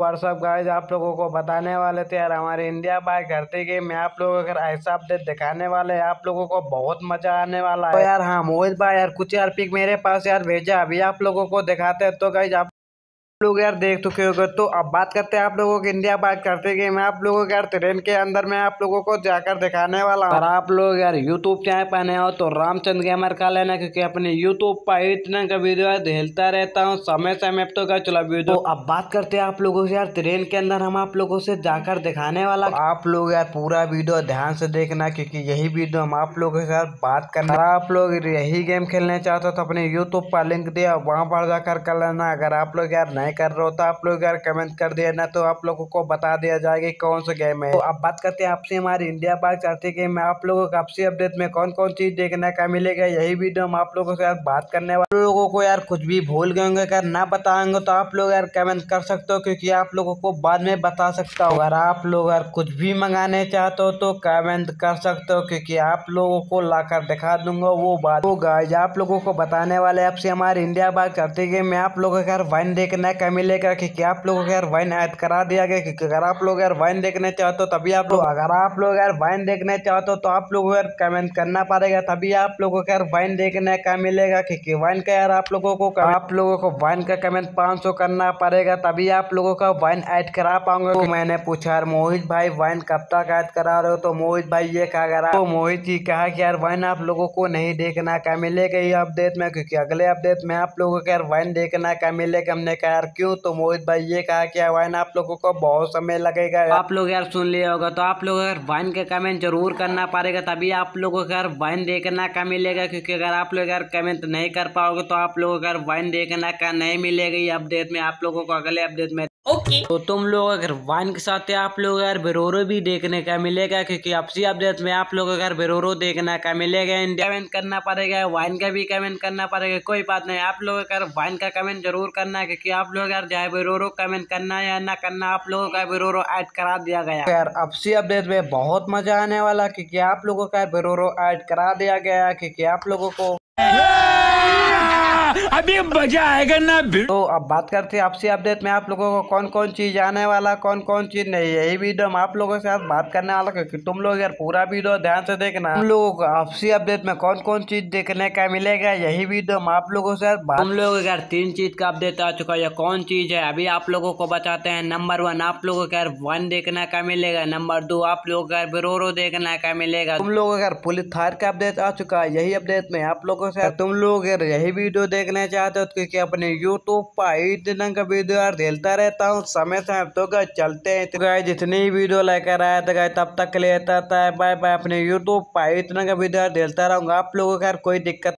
what's up guys आप लोगों को बताने वाले थे यार हमारे इंडिया बाय करते गेम में आप लोग अगर ऐसा अपडेट दिखाने वाले है आप लोगों को बहुत मजा आने वाला है तो यार हाँ मोहित भाई यार कुछ यार पिक मेरे पास यार भेजा अभी आप लोगों को दिखाते हैं तो गाइज आप लोग यार देख चुके हो तो अब बात करते हैं आप लोगों की इंडिया बात करते कि मैं आप लोगों के यार ट्रेन के अंदर मैं आप लोगों को जाकर दिखाने वाला हूँ आप लोग यार यूट्यूब चैनल पर हो तो रामचंद्र गेमर का लेना क्योंकि अपने यूट्यूब पर इतना का वीडियो ढेलता रहता हूँ समय समय तो का चला वीडियो तो अब बात करते हैं आप लोगों से यार ट्रेन के अंदर हम आप लोगों से जाकर दिखाने वाला आप लोग यार पूरा वीडियो ध्यान से देखना क्यूँकी यही वीडियो हम आप लोगों के साथ बात करना आप लोग यही गेम खेलना चाहते हो तो अपने यूट्यूब पर लिंक दिया वहाँ पर जाकर कर लेना अगर आप लोग यार मैं कर रहा होता तो आप लोग यार कमेंट कर दिया ना तो आप लोगों को बता दिया जाएगा कौन सा गेम है तो अब बात करते हैं आपसे हमारे इंडिया बात चाहते गेम में आप लोगों को आपसी अपडेट में कौन कौन चीज देखने का मिलेगा यही वीडियो हम आप लोगों से बात करने वाले लोगों को यार कुछ भी भूल गए होंगे अगर ना बताएंगे तो आप लोग यार कमेंट कर सकते हो क्योंकि आप लोगों को बाद में बता सकता हूँ अगर आप लोग यार कुछ भी मंगाने चाहते हो तो कमेंट कर सकते हो क्योंकि आप लोगों को लाकर दिखा दूंगा वो बात वो तो आप लोगों को बताने वाले आपसे हमारे इंडिया बात करते गेम में आप लोगों के वन देखना का मिलेगा क्योंकि आप लोगों को यार वाइन ऐड करा दिया गया क्योंकि अगर आप लोग यार वाइन देखने चाहते हो तभी आप लोग अगर आप लोग यार वाइन देखने चाहते हो तो आप लोग यार कमेंट करना पड़ेगा तभी आप लोगों को यार वाइन देखने का मिलेगा क्योंकि वाइन का यार आप लोगों को आप लोगों को वाइन का कमेंट पाँच करना पड़ेगा तभी आप लोगों का वाइन ऐड करा पाऊंगा तो मैंने पूछा यार मोहित भाई वाइन कब तक ऐड करा रहे हो तो मोहित भाई ये कहा गया तो मोहित जी कहा कि यार वाइन आप लोगों को नहीं देखना का मिलेगा ये अपडेट में क्योंकि अगले अपडेट में आप लोगों को यार वाइन देखना का मिलेगा हमने कहा यार क्यों तो मोहित भाई ये कहा कि वाइन आप लोगों को बहुत समय लगेगा आप लोग यार सुन लिया होगा तो आप लोग अगर वाइन का कमेंट जरूर करना पड़ेगा तभी आप लोगों को यार वाइन देखना का मिलेगा क्योंकि अगर आप लोग यार कमेंट नहीं कर पाओगे तो आप लोगों को वाइन देखना का नहीं मिलेगा ये अपडेट में आप लोगों को अगले अपडेट में ओके तो तुम लोग अगर वाइन के साथ आप लोग यार बेरोरो भी देखने का मिलेगा क्योंकि आपसी अपडेट में आप लोग अगर बेरोरो देखने का मिलेगा इंडिया कमेंट करना पड़ेगा वाइन का भी कमेंट करना पड़ेगा कोई बात नहीं आप लोग अगर वाइन का कमेंट जरूर करना क्योंकि आप लोग यार जाए बेरोरो कमेंट करना या ना करना आप लोगों का बेरोरो ऐड करा दिया गया तो यार आपसी अपडेट में बहुत मजा आने वाला क्योंकि आप लोगों का बेरोरो ऐड करा दिया गया क्योंकि आप लोगों को अभी मजा आएगा ना तो अब बात करते हैं आपसी अपडेट में आप लोगों को कौन कौन चीज आने वाला कौन कौन चीज नहीं है यही वीडियो में आप लोगों से बात करने वाला क्योंकि तुम लोग यार पूरा वीडियो ध्यान से देखना हम लोगों को आपसी अपडेट में कौन कौन चीज देखने का मिलेगा यही वीडियो में आप लोगों से हम लोग यार तीन चीज का अपडेट आ चुका है कौन चीज है अभी आप लोगों को बताते हैं नंबर वन आप लोगों को यार वन देखने का मिलेगा नंबर दो आप लोग यार ब्रोरो देखने का मिलेगा तुम लोग यार पुलिस थार का अपडेट आ चुका है यही अपडेट में आप लोगों से तुम लोग यार यही वीडियो देखना चाहते हो तो क्योंकि अपने यूट्यूब पर इतना का वीडियो यार देता रहता हूँ समय समय तो गए चलते हैं तो गाय जितनी वीडियो लेकर आया तो गाय तब तक लेता था बाय बाय अपने यूट्यूब पर इतना का वीडियो यार देता रहूँगा आप लोगों का कोई दिक्कत